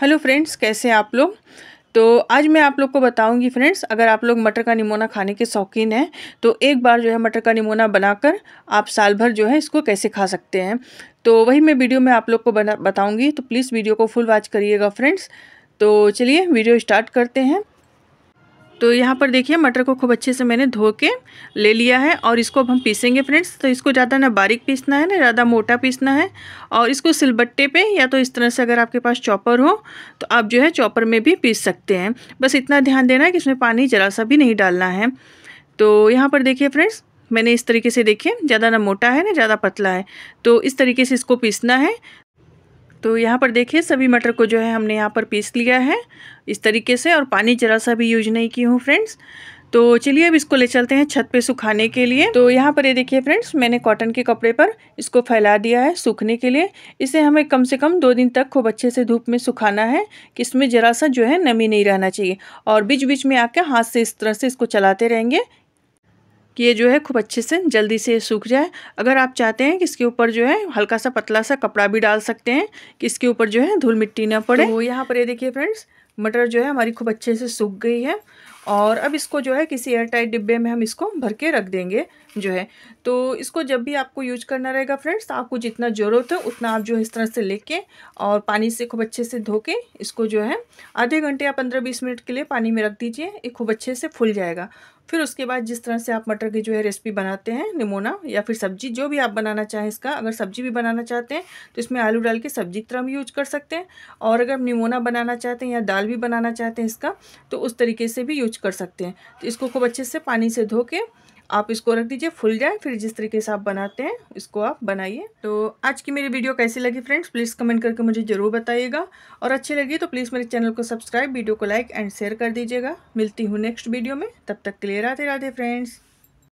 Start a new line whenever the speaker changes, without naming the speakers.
hello friends कैसे हैं आप लोग तो आज मैं आप लोग को बताऊंगी फ्रेंड्स अगर आप लोग मटर का निमोना खाने के शौकीन हैं तो एक बार जो है मटर का निमोना बनाकर आप साल भर जो है इसको कैसे खा सकते हैं तो वही मैं वीडियो में आप लोग को बना बताऊँगी तो प्लीज़ वीडियो को फुल वॉच करिएगा फ्रेंड्स तो चलिए वीडियो स्टार्ट करते हैं तो यहाँ पर देखिए मटर को खूब अच्छे से मैंने धो के ले लिया है और इसको अब हम पीसेंगे फ्रेंड्स तो इसको ज़्यादा ना बारीक पीसना है ना ज़्यादा मोटा पीसना है और इसको सिलबट्टे पे या तो इस तरह से अगर आपके पास चॉपर हो तो आप जो है चॉपर में भी पीस सकते हैं बस इतना ध्यान देना है कि इसमें पानी ज़रा सा भी नहीं डालना है तो यहाँ पर देखिए फ्रेंड्स मैंने इस तरीके से देखिए ज़्यादा ना मोटा है ना ज़्यादा पतला है तो इस तरीके से इसको पीसना है तो यहाँ पर देखिए सभी मटर को जो है हमने यहाँ पर पीस लिया है इस तरीके से और पानी जरा सा भी यूज नहीं की हूँ फ्रेंड्स तो चलिए अब इसको ले चलते हैं छत पे सुखाने के लिए तो यहाँ पर ये देखिए फ्रेंड्स मैंने कॉटन के कपड़े पर इसको फैला दिया है सूखने के लिए इसे हमें कम से कम दो दिन तक खूब अच्छे से धूप में सुखाना है कि इसमें ज़रा सा जो है नमी नहीं रहना चाहिए और बीच बीच में आके हाथ से इस तरह से इसको चलाते रहेंगे कि ये जो है खूब अच्छे से जल्दी से सूख जाए अगर आप चाहते हैं कि इसके ऊपर जो है हल्का सा पतला सा कपड़ा भी डाल सकते हैं कि इसके ऊपर जो है धूल मिट्टी ना पड़े तो यहाँ पर ये देखिए फ्रेंड्स मटर जो है हमारी खूब अच्छे से सूख गई है और अब इसको जो है किसी एयर टाइट डिब्बे में हम इसको भर के रख देंगे जो है तो इसको जब भी आपको यूज करना रहेगा फ्रेंड्स आपको जितना ज़रूरत है उतना आप जो है इस तरह से लेके और पानी से खूब अच्छे से धो के इसको जो है आधे घंटे या पंद्रह बीस मिनट के लिए पानी में रख दीजिए ये खूब अच्छे से फूल जाएगा फिर उसके बाद जिस तरह से आप मटर की जो है रेसिपी बनाते हैं निमोना या फिर सब्जी जो भी आप बनाना चाहें इसका अगर सब्जी भी बनाना चाहते हैं तो इसमें आलू डाल के सब्जी की तरह भी यूज कर सकते हैं और अगर निमोना बनाना चाहते हैं या दाल भी बनाना चाहते हैं इसका तो उस तरीके से भी यूज कर सकते हैं तो इसको खूब अच्छे से पानी से धो के आप इसको रख दीजिए फुल जाए फिर जिस तरीके से आप बनाते हैं इसको आप बनाइए तो आज की मेरी वीडियो कैसी लगी फ्रेंड्स प्लीज़ कमेंट करके मुझे ज़रूर बताइएगा और अच्छी लगी तो प्लीज़ मेरे चैनल को सब्सक्राइब वीडियो को लाइक एंड शेयर कर दीजिएगा मिलती हूँ नेक्स्ट वीडियो में तब तक क्लियर आते राधे फ्रेंड्स